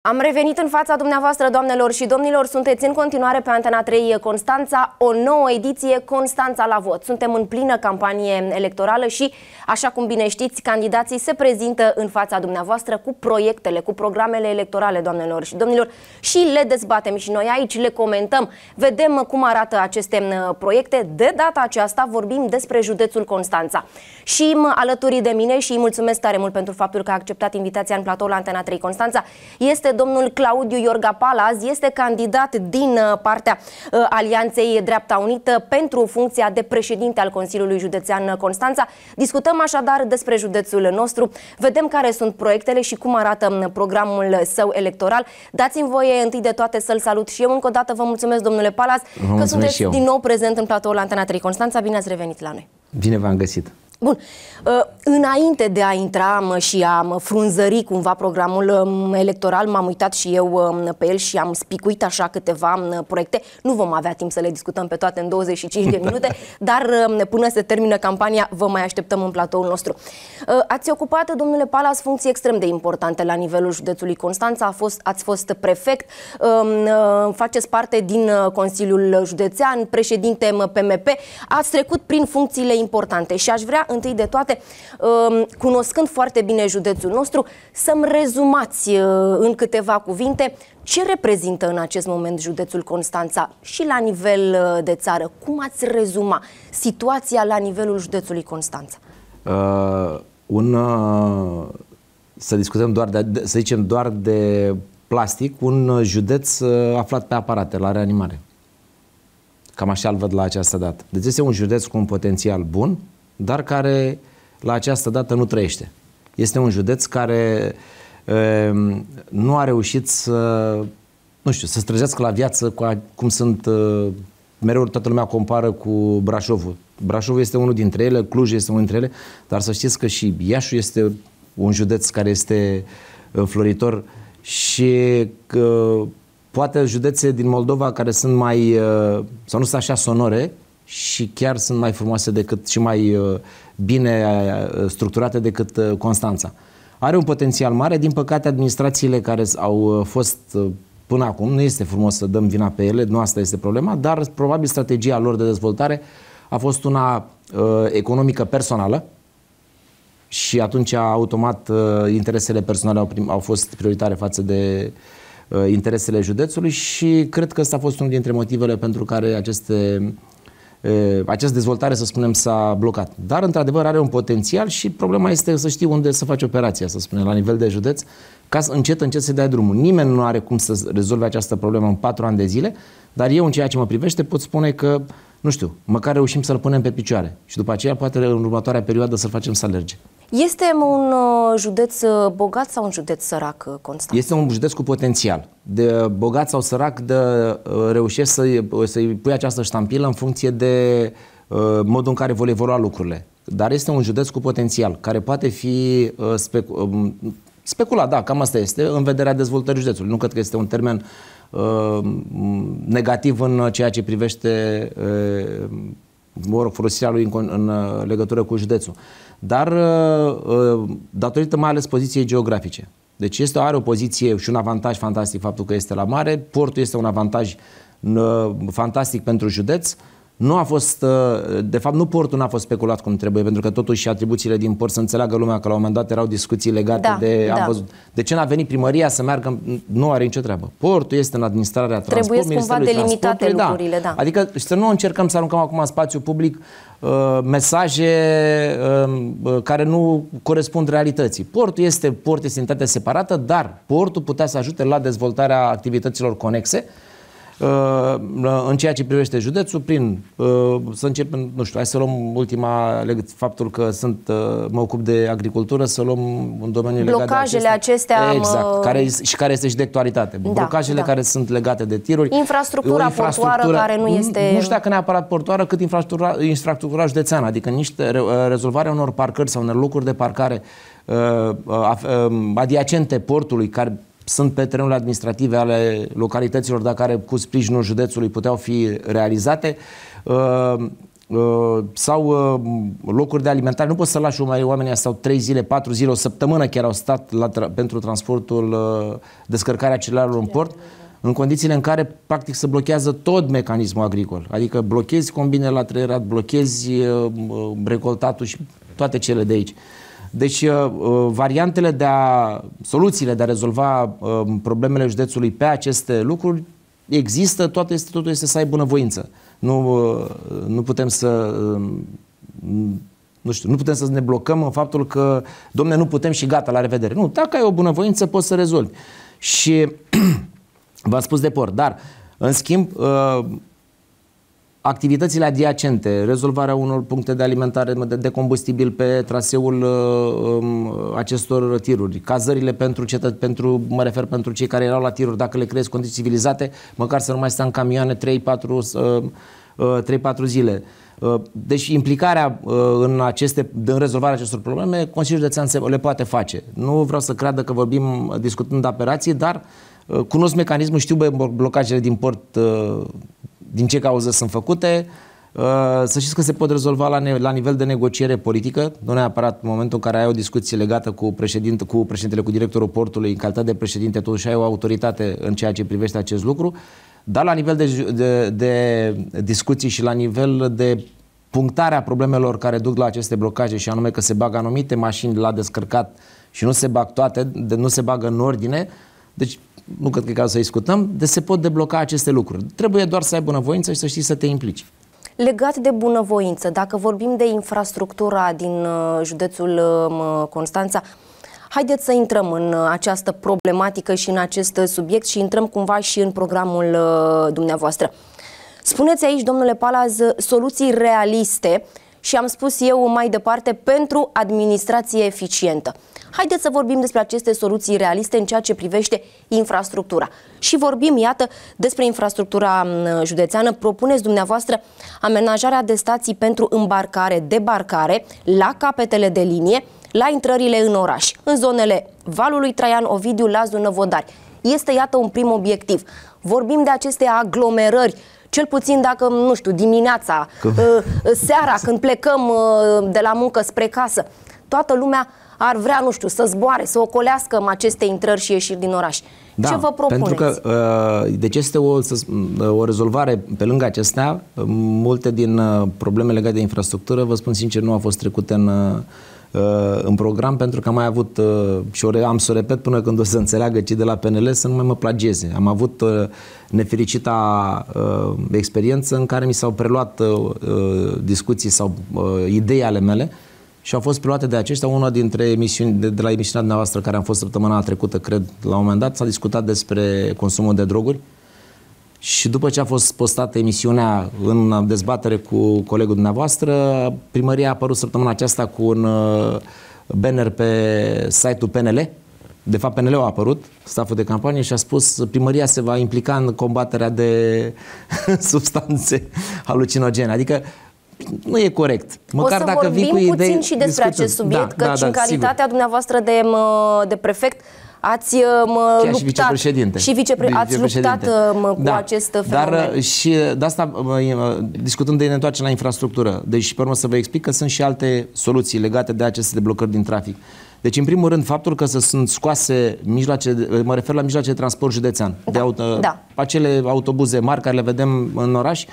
Am revenit în fața dumneavoastră, doamnelor și domnilor. Sunteți în continuare pe Antena 3 Constanța, o nouă ediție Constanța la vot. Suntem în plină campanie electorală și, așa cum bine știți, candidații se prezintă în fața dumneavoastră cu proiectele, cu programele electorale, doamnelor și domnilor, și le dezbatem și noi aici, le comentăm. Vedem cum arată aceste uh, proiecte. De data aceasta vorbim despre județul Constanța. Și alături de mine și îi mulțumesc tare mult pentru faptul că a acceptat invitația în platou la Antena 3 Constanța. Este este domnul Claudiu Iorga Palaz, este candidat din uh, partea uh, Alianței Dreapta Unită pentru funcția de președinte al Consiliului Județean uh, Constanța. Discutăm așadar despre județul nostru, vedem care sunt proiectele și cum arată um, programul său electoral. Dați-mi voie întâi de toate să-l salut și eu încă o dată. Vă mulțumesc, domnule Palaz, că sunteți din nou prezent în platoul Antena 3 Constanța. Bine ați revenit la noi! Bine v-am găsit! Bun. Uh, înainte de a intra și a frunzări cumva programul um, electoral, m-am uitat și eu um, pe el și am spicuit așa câteva um, proiecte. Nu vom avea timp să le discutăm pe toate în 25 de minute, dar până se termină campania, vă mai așteptăm în platoul nostru. Uh, ați ocupat, domnule Palas, funcții extrem de importante la nivelul județului Constanța. A fost, ați fost prefect, uh, faceți parte din Consiliul Județean, președinte PMP. Ați trecut prin funcțiile importante și aș vrea întâi de toate, um, cunoscând foarte bine județul nostru, să-mi rezumați uh, în câteva cuvinte ce reprezintă în acest moment județul Constanța și la nivel uh, de țară. Cum ați rezuma situația la nivelul județului Constanța? Uh, un, uh, să discutăm doar de, să zicem doar de plastic, un județ uh, aflat pe aparate la reanimare. Cam așa îl văd la această dată. Deci este un județ cu un potențial bun, dar care la această dată nu trăiește. Este un județ care e, ehm, nu a reușit să, nu știu, să străjească la viață cu a, cum sunt e, uh, mereu toată lumea compară cu Brașovul. Brașovul este unul dintre ele, Cluj este unul dintre ele, dar să știți că și Iașu este un județ care este uh, floritor și că poate județe din Moldova care sunt mai, uh, sau nu sunt așa sonore, și chiar sunt mai frumoase decât și mai uh, bine uh, structurate decât uh, Constanța. Are un potențial mare, din păcate administrațiile care au fost până acum, nu este frumos să dăm vina pe ele, nu asta este problema, dar probabil strategia lor de dezvoltare a fost una economică personală, și atunci automat interesele personale au, prim, au fost prioritare față de uh, interesele județului și cred că ăsta a fost unul dintre motivele pentru care aceste această dezvoltare, să spunem, s-a blocat. Dar, într-adevăr, are un potențial și problema este să știi unde să faci operația, să spunem, la nivel de județ, ca să încet, încet să dai drumul. Nimeni nu are cum să rezolve această problemă în patru ani de zile, dar eu, în ceea ce mă privește, pot spune că, nu știu, măcar reușim să-l punem pe picioare și după aceea, poate, în următoarea perioadă, să-l facem să alerge. Este un uh, județ uh, bogat sau un județ sărac, uh, Constant? Este un județ cu potențial. De bogat sau sărac de, reușești să, să-i pui această ștampilă în funcție de modul în care vor evolua lucrurile. Dar este un județ cu potențial, care poate fi specu- um, speculat, da, cam asta este, în vederea dezvoltării județului. Nu cred că este un termen negativ în ceea ce privește mă rog, folosirea lui în, în legătură cu județul dar uh, uh, datorită mai ales poziției geografice. Deci este, are o poziție și un avantaj fantastic faptul că este la mare, portul este un avantaj uh, fantastic pentru județ, nu a fost, de fapt nu portul n-a fost speculat cum trebuie, pentru că totuși atribuțiile din port să înțeleagă lumea că la un moment dat erau discuții legate da, de, da. am văzut, de ce n-a venit primăria să meargă, nu are nicio treabă. Portul este în administrarea transportului. Trebuie cumva da. delimitate lucrurile, da. da. Adică să nu încercăm să aruncăm acum spațiu public Uh, mesaje um, uh, care nu corespund realității. Portul este port, este entitate separată, dar portul putea să ajute la dezvoltarea activităților conexe, Uh, în ceea ce privește județul, prin uh, să începem, nu știu, hai să luăm ultima legat, faptul că sunt, uh, mă ocup de agricultură, să luăm un domeniu legat de acestea. acestea exact, am... care, și care este și de actualitate. Da, Blocajele da. care sunt legate de tiruri. Infrastructura, infrastructura portoară care nu este... Nu știu dacă neapărat portoară, cât infrastructura, infrastructura județeană, adică niște rezolvarea unor parcări sau unor locuri de parcare adiacente portului care sunt pe terenurile administrative ale localităților, dar care cu sprijinul județului puteau fi realizate, uh, uh, sau uh, locuri de alimentare. Nu poți să lași oamenii sau 3 zile, 4 zile, o săptămână chiar au stat la tra- pentru transportul, descărcarea cerealelor în port, da. în condițiile în care practic se blochează tot mecanismul agricol. Adică blochezi combine la trăierat, blochezi recoltatul și toate cele de aici. Deci uh, uh, variantele de a, soluțiile de a rezolva um, problemele județului pe aceste lucruri există, toate este, totul este să ai bunăvoință. Nu, uh, nu putem să um, nu știu, nu putem să ne blocăm în faptul că, domne, nu putem și gata, la revedere. Nu, dacă ai o bunăvoință, poți să rezolvi. Și v-am spus de por, dar, în schimb, activitățile adiacente, rezolvarea unor puncte de alimentare de combustibil pe traseul uh, um, acestor tiruri, cazările pentru, cetă, pentru, mă refer pentru cei care erau la tiruri, dacă le creezi condiții civilizate, măcar să nu mai stea în camioane 3-4 uh, 3-4 uh, zile. Uh, deci implicarea uh, în, aceste, în rezolvarea acestor probleme, Consiliul Județean se, le poate face. Nu vreau să creadă că vorbim discutând de operații, dar cunosc mecanismul, știu blocajele din port din ce cauză sunt făcute. Uh, să știți că se pot rezolva la, ne- la nivel de negociere politică, nu neapărat în momentul în care ai o discuție legată cu, președinte, cu președintele, cu directorul portului, în calitate de președinte, totuși ai o autoritate în ceea ce privește acest lucru, dar la nivel de, de, de discuții și la nivel de punctarea problemelor care duc la aceste blocaje și anume că se bagă anumite mașini la descărcat și nu se bag toate, de, nu se bagă în ordine, uh, deci nu cred că e cazul să discutăm, de se pot debloca aceste lucruri. Trebuie doar să ai bunăvoință și să știi să te implici. Legat de bunăvoință, dacă vorbim de infrastructura din uh, județul um, Constanța, haideți să intrăm în uh, această problematică și în acest subiect și intrăm cumva și în programul uh, dumneavoastră. Spuneți aici, domnule Palaz, soluții realiste și am spus eu mai departe pentru administrație eficientă. Haideți să vorbim despre aceste soluții realiste în ceea ce privește infrastructura. Și vorbim, iată, despre infrastructura județeană. Propuneți dumneavoastră amenajarea de stații pentru îmbarcare, debarcare la capetele de linie, la intrările în oraș, în zonele Valului Traian, Ovidiu, Lazul, Năvodari. Este, iată, un prim obiectiv. Vorbim de aceste aglomerări cel puțin dacă, nu știu, dimineața, uh, seara, când plecăm uh, de la muncă spre casă, toată lumea ar vrea, nu știu, să zboare, să ocolească aceste intrări și ieșiri din oraș. Da, Ce vă propuneți? Pentru că, uh, deci este o, o rezolvare pe lângă acestea. Multe din probleme legate de infrastructură, vă spun sincer, nu au fost trecute în Uh, în program pentru că am mai avut uh, și o, am să o repet până când o să înțeleagă cei de la PNL să nu mai mă plageze. Am avut uh, nefericita experiență în care mi s-au preluat discuții sau idei ale mele și au fost preluate de aceștia. Una dintre emisiuni, de, de la emisiunea dumneavoastră care am fost săptămâna trecută, cred, la un moment dat, s-a discutat despre consumul de droguri și după ce a fost postată emisiunea în dezbatere cu colegul dumneavoastră, primăria a apărut săptămâna aceasta cu un uh, banner pe site-ul PNL. De fapt, PNL-ul a apărut, staful de campanie, și a spus primăria se va implica în combaterea de substanțe halucinogene. Adică nu e corect. Măcar o să dacă vorbim vii cu idei, puțin și despre discutăm. acest subiect, da, căci da, da, în calitatea sigur. dumneavoastră de, de prefect Ați uh, mă, Chiar luptat și vicepreședinte. Și vicepre- ați luptat uh, mă, cu da, acest fenomen. Dar uh, și de asta, discutând de ne întoarcem la infrastructură, deci pe urmă să vă explic că sunt și alte soluții legate de aceste deblocări din trafic. Deci, în primul rând, faptul că să sunt scoase mijloace, mă refer la mijloace de transport județean, da, de auto, da. acele autobuze mari care le vedem în oraș,